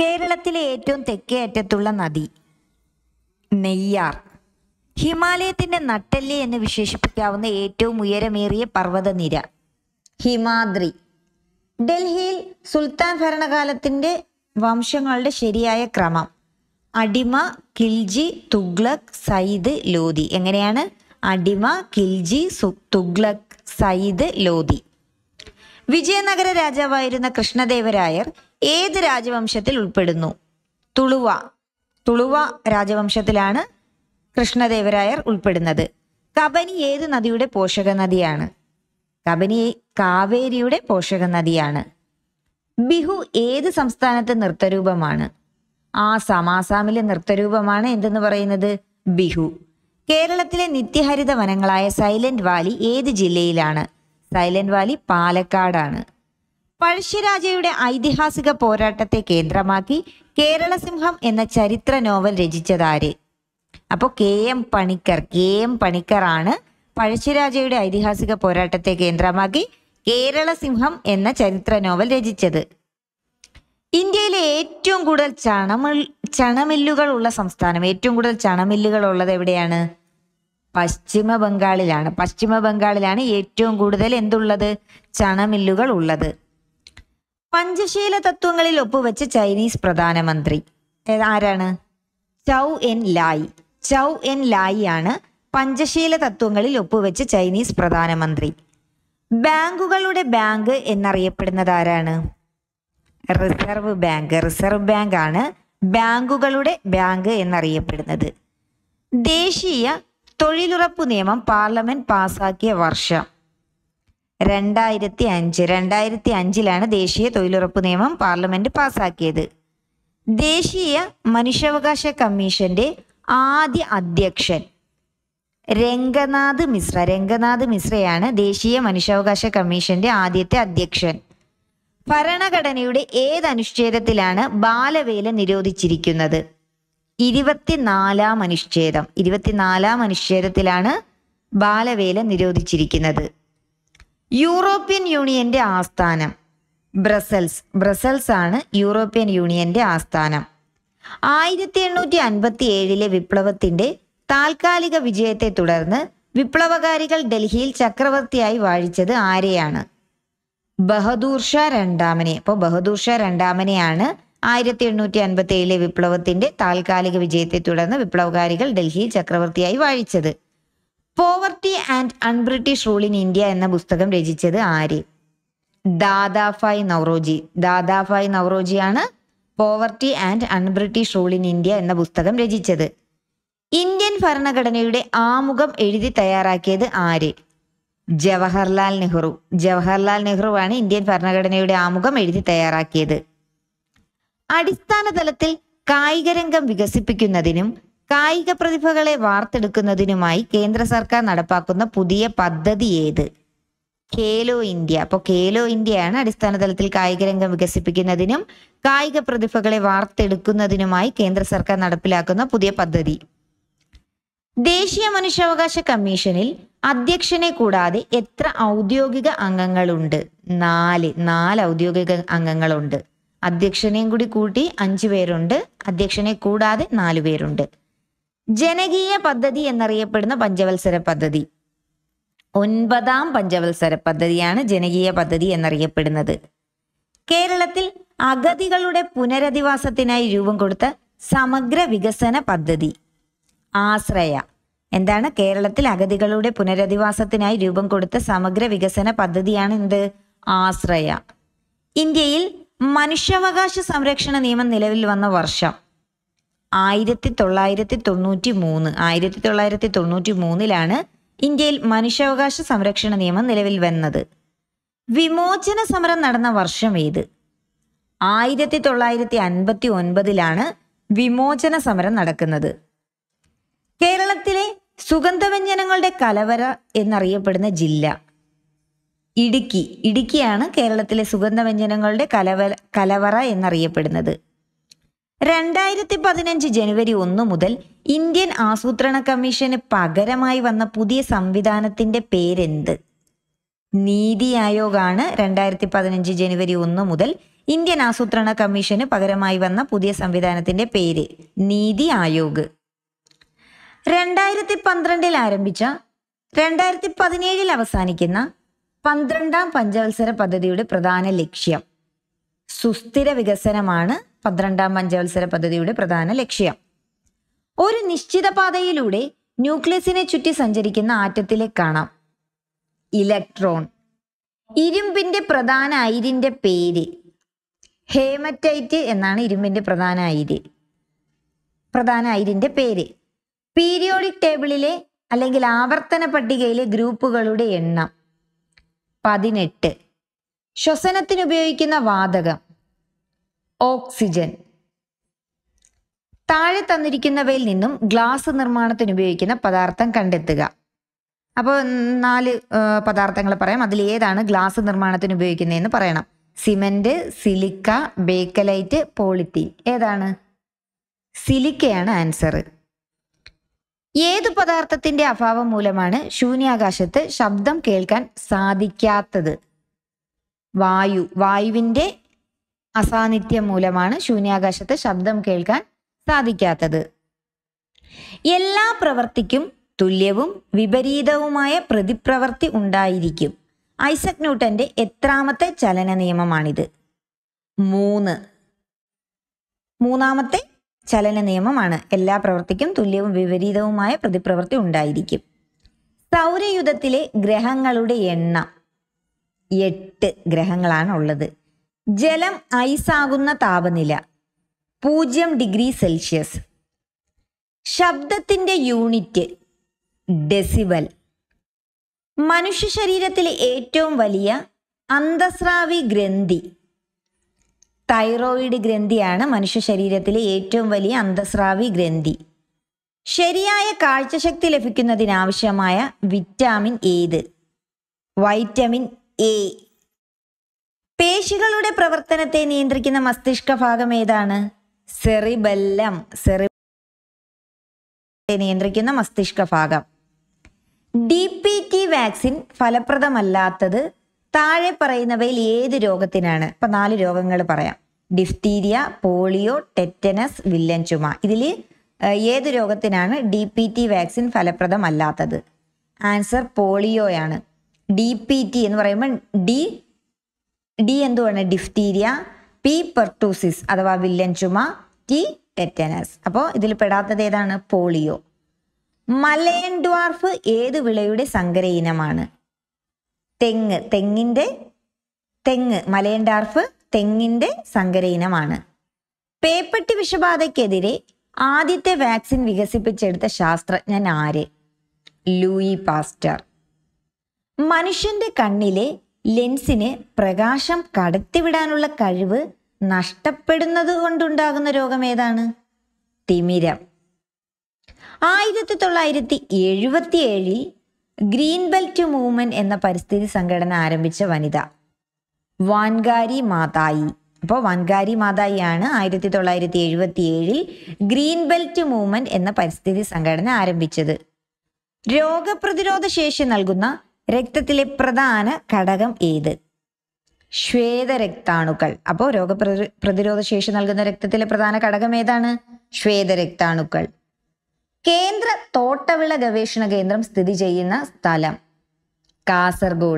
കേരളത്തിലെ ഏറ്റവും തെക്കേ അറ്റത്തുള്ള നദി നെയ്യാർ ഹിമാലയത്തിന്റെ നട്ടല്ലി എന്ന് വിശേഷിപ്പിക്കാവുന്ന ഏറ്റവും ഉയരമേറിയ പർവ്വതനിര ഹിമാദ്രി ഡൽഹിയിൽ സുൽത്താൻ ഭരണകാലത്തിന്റെ വംശങ്ങളുടെ ശരിയായ ക്രമം അടിമ കിൽജി തുഗ്ലക് സയ്ദ് ലോധി എങ്ങനെയാണ് അടിമ കിൽജി തുഗ്ലക് സയ്ദ് ലോധി വിജയനഗര രാജാവായിരുന്ന കൃഷ്ണദേവരായർ ഏത് രാജവംശത്തിൽ ഉൾപ്പെടുന്നു തുളുവ തുളുവ രാജവംശത്തിലാണ് കൃഷ്ണദേവരായർ ഉൾപ്പെടുന്നത് കബനി ഏത് നദിയുടെ പോഷക നദിയാണ് കബനി കാവേരിയുടെ പോഷക നദിയാണ് ബിഹു ഏത് സംസ്ഥാനത്തെ നൃത്തരൂപമാണ് ആസാം ആസാമിലെ നൃത്തരൂപമാണ് എന്തെന്ന് പറയുന്നത് ബിഹു കേരളത്തിലെ നിത്യഹരിത വനങ്ങളായ സൈലന്റ് വാലി ഏത് ജില്ലയിലാണ് സൈലന്റ് വാലി പാലക്കാടാണ് പഴശ്ശിരാജയുടെ ഐതിഹാസിക പോരാട്ടത്തെ കേന്ദ്രമാക്കി കേരളസിംഹം എന്ന ചരിത്ര നോവൽ രചിച്ചതാര് അപ്പോൾ K M Panikkar K M ആണ് പഴശ്ശിരാജയുടെ ഐതിഹാസിക പോരാട്ടത്തെ കേന്ദ്രമാക്കി കേരളസിംഹം എന്ന ചരിത്ര നോവൽ രചിച്ചത് ഇന്ത്യയിലെ ഏറ്റവും കൂടുതൽ ചണമിൽ ചണമില്ലുകൾ ഉള്ള സംസ്ഥാനം ഏറ്റവും കൂടുതൽ ചണമില്ലുകൾ ഉള്ളത് എവിടെയാണ് പശ്ചിമ ബംഗാളിലാണ് പശ്ചിമ ബംഗാളിലാണ് ഏറ്റവും കൂടുതൽ എന്തുള്ളത് ചണമില്ലുകൾ ഉള്ളത് പഞ്ചശീല തത്വങ്ങളിൽ ഒപ്പുവെച്ച ചൈനീസ് പ്രധാനമന്ത്രി ആരാണ് ചൗ എൻ ലായി ചൗ എൻ ലായി ആണ് പഞ്ചശീല തത്വങ്ങളിൽ ഒപ്പുവെച്ച ചൈനീസ് പ്രധാനമന്ത്രി ബാങ്കുകളുടെ ബാങ്ക് എന്നറിയപ്പെടുന്നത് ആരാണ് റിസർവ് ബാങ്ക് റിസർവ് ബാങ്ക് ആണ് ബാങ്കുകളുടെ ബാങ്ക് എന്നറിയപ്പെടുന്നത് ദേശീയ തൊഴിലുറപ്പ് നിയമം പാർലമെന്റ് പാസാക്കിയ വർഷം രണ്ടായിരത്തി അഞ്ച് രണ്ടായിരത്തി അഞ്ചിലാണ് ദേശീയ തൊഴിലുറപ്പ് നിയമം പാർലമെന്റ് പാസാക്കിയത് ദേശീയ മനുഷ്യാവകാശ കമ്മീഷന്റെ ആദ്യ അധ്യക്ഷൻ രംഗനാഥ് മിശ്ര രംഗനാഥ് മിശ്രയാണ് ദേശീയ മനുഷ്യാവകാശ കമ്മീഷന്റെ ആദ്യത്തെ അധ്യക്ഷൻ ഭരണഘടനയുടെ ഏത് അനുച്ഛേദത്തിലാണ് ബാലവേല നിരോധിച്ചിരിക്കുന്നത് ഇരുപത്തിനാലാം അനുച്ഛേദം ഇരുപത്തിനാലാം അനുച്ഛേദത്തിലാണ് ബാലവേല നിരോധിച്ചിരിക്കുന്നത് യൂറോപ്യൻ യൂണിയന്റെ ആസ്ഥാനം ബ്രസൽസ് ബ്രസൽസ് ആണ് യൂറോപ്യൻ യൂണിയന്റെ ആസ്ഥാനം ആയിരത്തി എണ്ണൂറ്റി അൻപത്തി ഏഴിലെ വിപ്ലവത്തിന്റെ താൽക്കാലിക വിജയത്തെ തുടർന്ന് വിപ്ലവകാരികൾ ഡൽഹിയിൽ ചക്രവർത്തിയായി വാഴിച്ചത് ആരെയാണ് ബഹദൂർ ഷാ രണ്ടാമനെ അപ്പോൾ ബഹദൂർ ഷാ രണ്ടാമനെയാണ് ആയിരത്തി എണ്ണൂറ്റി അൻപത്തി ഏഴിലെ വിപ്ലവത്തിന്റെ താൽക്കാലിക വിജയത്തെ തുടർന്ന് വിപ്ലവകാരികൾ ഡൽഹിയിൽ ചക്രവർത്തിയായി വാഴിച്ചത് poverty and unBritish rule in India എന്ന പുസ്തകം രചിച്ചത് ആര് ദാദാഫായ് നവറോജി ദാദാഫായ് നവറോജിയാണ് poverty and unBritish rule in India എന്ന പുസ്തകം രചിച്ചത് ഇന്ത്യൻ ഭരണഘടനയുടെ ആമുഖം എഴുതി തയ്യാറാക്കിയത് ആര് ജവഹർലാൽ നെഹ്റു ജവഹർലാൽ നെഹ്റുവാണ് ഇന്ത്യൻ ഭരണഘടനയുടെ ആമുഖം എഴുതി തയ്യാറാക്കിയത് അടിസ്ഥാന തലത്തിൽ കായികരംഗം വികസിപ്പിക്കുന്നതിനും കായിക പ്രതിഭകളെ വാർത്തെടുക്കുന്നതിനുമായി കേന്ദ്ര സർക്കാർ നടപ്പാക്കുന്ന പുതിയ പദ്ധതി ഏത് ഖേലോ ഇന്ത്യ അപ്പോൾ ഖേലോ ഇന്ത്യയാണ് അടിസ്ഥാന തലത്തിൽ കായിക രംഗം വികസിപ്പിക്കുന്നതിനും കായിക പ്രതിഭകളെ വാർത്തെടുക്കുന്നതിനുമായി കേന്ദ്ര സർക്കാർ നടപ്പിലാക്കുന്ന പുതിയ പദ്ധതി ദേശീയ മനുഷ്യാവകാശ കമ്മീഷനിൽ അധ്യക്ഷനെ കൂടാതെ എത്ര ഔദ്യോഗിക അംഗങ്ങളുണ്ട് നാല് നാല് ഔദ്യോഗിക അംഗങ്ങളുണ്ട് അധ്യക്ഷനെയും കൂടി കൂട്ടി അഞ്ചു പേരുണ്ട് അധ്യക്ഷനെ കൂടാതെ നാലു പേരുണ്ട് ജനകീയ പദ്ധതി എന്നറിയപ്പെടുന്ന പഞ്ചവത്സര പദ്ധതി ഒൻപതാം പഞ്ചവത്സര പദ്ധതിയാണ് ജനകീയ പദ്ധതി എന്നറിയപ്പെടുന്നത് കേരളത്തിൽ അഗതികളുടെ പുനരധിവാസത്തിനായി രൂപം കൊടുത്ത സമഗ്ര വികസന പദ്ധതി ആശ്രയ എന്താണ് കേരളത്തിൽ അഗതികളുടെ പുനരധിവാസത്തിനായി രൂപം കൊടുത്ത സമഗ്ര വികസന പദ്ധതിയാണ് എന്ത് ആശ്രയ ഇന്ത്യയിൽ മനുഷ്യാവകാശ സംരക്ഷണ നിയമം നിലവിൽ വന്ന വർഷം ആയിരത്തി തൊള്ളായിരത്തി തൊണ്ണൂറ്റി മൂന്ന് ആയിരത്തി തൊള്ളായിരത്തി തൊണ്ണൂറ്റി മൂന്നിലാണ് ഇന്ത്യയിൽ മനുഷ്യാവകാശ സംരക്ഷണ നിയമം നിലവിൽ വന്നത് വിമോചന സമരം നടന്ന വർഷം ഏത് ആയിരത്തി തൊള്ളായിരത്തി അൻപത്തി ഒൻപതിലാണ് വിമോചന സമരം നടക്കുന്നത് കേരളത്തിലെ സുഗന്ധവ്യഞ്ജനങ്ങളുടെ കലവര എന്നറിയപ്പെടുന്ന ജില്ല ഇടുക്കി ഇടുക്കിയാണ് കേരളത്തിലെ സുഗന്ധവ്യഞ്ജനങ്ങളുടെ കലവ കലവറ എന്നറിയപ്പെടുന്നത് രണ്ടായിരത്തി പതിനഞ്ച് ജനുവരി ഒന്ന് മുതൽ ഇന്ത്യൻ ആസൂത്രണ കമ്മീഷന് പകരമായി വന്ന പുതിയ സംവിധാനത്തിന്റെ പേരെന്ത് നീതി ആണ് രണ്ടായിരത്തി പതിനഞ്ച് ജനുവരി ഒന്ന് മുതൽ ഇന്ത്യൻ ആസൂത്രണ കമ്മീഷന് പകരമായി വന്ന പുതിയ സംവിധാനത്തിന്റെ പേര് നീതി ആയോഗ് രണ്ടായിരത്തി പന്ത്രണ്ടിൽ ആരംഭിച്ച രണ്ടായിരത്തി പതിനേഴിൽ അവസാനിക്കുന്ന പന്ത്രണ്ടാം പഞ്ചവത്സര പദ്ധതിയുടെ പ്രധാന ലക്ഷ്യം സുസ്ഥിര വികസനമാണ് പന്ത്രണ്ടാം പഞ്ചവത്സര പദ്ധതിയുടെ പ്രധാന ലക്ഷ്യം ഒരു നിശ്ചിത പാതയിലൂടെ ന്യൂക്ലിയസിനെ ചുറ്റി സഞ്ചരിക്കുന്ന ആറ്റത്തിലെ കാണാം ഇലക്ട്രോൺ ഇരുമ്പിന്റെ പ്രധാന അയിരിന്റെ പേര് ഹേമറ്റൈറ്റ് എന്നാണ് ഇരുമ്പിന്റെ പ്രധാന അയിര് പ്രധാന അയിരിന്റെ പേര് പീരിയോഡിക് ടേബിളിലെ അല്ലെങ്കിൽ ആവർത്തന പട്ടികയിലെ ഗ്രൂപ്പുകളുടെ എണ്ണം പതിനെട്ട് ശ്വസനത്തിന് ഉപയോഗിക്കുന്ന വാതകം ഓക്സിജൻ താഴെ തന്നിരിക്കുന്നവയിൽ നിന്നും ഗ്ലാസ് നിർമ്മാണത്തിന് ഉപയോഗിക്കുന്ന പദാർത്ഥം കണ്ടെത്തുക അപ്പോൾ നാല് പദാർത്ഥങ്ങൾ പറയാം അതിൽ ഏതാണ് ഗ്ലാസ് നിർമ്മാണത്തിന് ഉപയോഗിക്കുന്നതെന്ന് പറയണം സിമെന്റ് സിലിക്ക ബേക്കലൈറ്റ് പോളിത്തീൻ ഏതാണ് സിലിക്കയാണ് ആൻസർ ഏതു പദാർത്ഥത്തിന്റെ അഭാവം മൂലമാണ് ശൂന്യാകാശത്ത് ശബ്ദം കേൾക്കാൻ സാധിക്കാത്തത് വായു വായുവിന്റെ അസാന്നിധ്യം മൂലമാണ് ശൂന്യാകാശത്ത് ശബ്ദം കേൾക്കാൻ സാധിക്കാത്തത് എല്ലാ പ്രവൃത്തിക്കും തുല്യവും വിപരീതവുമായ പ്രതിപ്രവർത്തി ഉണ്ടായിരിക്കും ഐസക് ന്യൂട്ടന്റെ എത്രാമത്തെ ചലന നിയമമാണിത് മൂന്ന് മൂന്നാമത്തെ ചലന നിയമമാണ് എല്ലാ പ്രവൃത്തിക്കും തുല്യവും വിപരീതവുമായ പ്രതിപ്രവർത്തി ഉണ്ടായിരിക്കും സൗരയുധത്തിലെ ഗ്രഹങ്ങളുടെ എണ്ണം എട്ട് ഗ്രഹങ്ങളാണ് ഉള്ളത് ജലം ഐസാകുന്ന താപനില പൂജ്യം ഡിഗ്രി സെൽഷ്യസ് ശബ്ദത്തിൻ്റെ യൂണിറ്റ് ഡെസിബൽ മനുഷ്യ ശരീരത്തിലെ ഏറ്റവും വലിയ അന്തസ്രാവി ഗ്രന്ഥി തൈറോയിഡ് ഗ്രന്ഥിയാണ് മനുഷ്യ ശരീരത്തിലെ ഏറ്റവും വലിയ അന്തസ്രാവി ഗ്രന്ഥി ശരിയായ കാഴ്ചശക്തി ലഭിക്കുന്നതിനാവശ്യമായ വിറ്റാമിൻ ഏത് വൈറ്റമിൻ എ പേശികളുടെ പ്രവർത്തനത്തെ നിയന്ത്രിക്കുന്ന മസ്തിഷ്ക ഭാഗം ഏതാണ് സെറിബെല്ലം സെറി നിയന്ത്രിക്കുന്ന മസ്തിഷ്ക ഭാഗം ഡി പി ടി വാക്സിൻ ഫലപ്രദമല്ലാത്തത് താഴെ പറയുന്നവയിൽ ഏത് രോഗത്തിനാണ് ഇപ്പൊ നാല് രോഗങ്ങൾ പറയാം ഡിഫ്തീരിയ പോളിയോ ടെറ്റനസ് വില്ലൻ ചുമ ഇതിൽ ഏത് രോഗത്തിനാണ് ഡി പി ടി വാക്സിൻ ഫലപ്രദമല്ലാത്തത് ആൻസർ പോളിയോയാണ് ഡി പി ടി എന്ന് പറയുമ്പോൾ ഡി ഡി എന്തുവാണ് ഡിഫ്തീരിയ പി പെർട്ടൂസിസ് അഥവാ വില്ലൻ ചുമ ടി ടെറ്റനസ് അപ്പോൾ ഇതിൽ പെടാത്തത് ഏതാണ് പോളിയോ മലയൻ ഡ്വാർഫ് ഏത് വിളയുടെ സങ്കര ഇനമാണ് തെങ്ങ് തെങ്ങിൻ്റെ തെങ്ങ് മലയൻ ഡാർഫ് തെങ്ങിൻ്റെ സങ്കര ഇനമാണ് പേപ്പട്ടി വിഷബാധയ്ക്കെതിരെ ആദ്യത്തെ വാക്സിൻ വികസിപ്പിച്ചെടുത്ത ശാസ്ത്രജ്ഞൻ ആര് ലൂയി പാസ്റ്റർ മനുഷ്യന്റെ കണ്ണിലെ ലെൻസിന് പ്രകാശം കടത്തിവിടാനുള്ള കഴിവ് നഷ്ടപ്പെടുന്നത് കൊണ്ടുണ്ടാകുന്ന രോഗം ഏതാണ് തിമിരം ആയിരത്തി തൊള്ളായിരത്തി എഴുപത്തി ഏഴിൽ ഗ്രീൻ ബെൽറ്റ് മൂവ്മെന്റ് എന്ന പരിസ്ഥിതി സംഘടന ആരംഭിച്ച വനിത വാൻകാരി മാതായി അപ്പോൾ വൻകാരി ആണ് ആയിരത്തി തൊള്ളായിരത്തി എഴുപത്തി ഏഴിൽ ഗ്രീൻ ബെൽറ്റ് മൂവ്മെന്റ് എന്ന പരിസ്ഥിതി സംഘടന ആരംഭിച്ചത് രോഗപ്രതിരോധ ശേഷി നൽകുന്ന രക്തത്തിലെ പ്രധാന ഘടകം ഏത് ശ്വേതരക്താണുക്കൾ അപ്പോൾ രോഗപ്രതി പ്രതിരോധ ശേഷി നൽകുന്ന രക്തത്തിലെ പ്രധാന ഘടകം ഏതാണ് ശ്വേതരക്താണുക്കൾ കേന്ദ്ര തോട്ടവിള ഗവേഷണ കേന്ദ്രം സ്ഥിതി ചെയ്യുന്ന സ്ഥലം കാസർഗോഡ്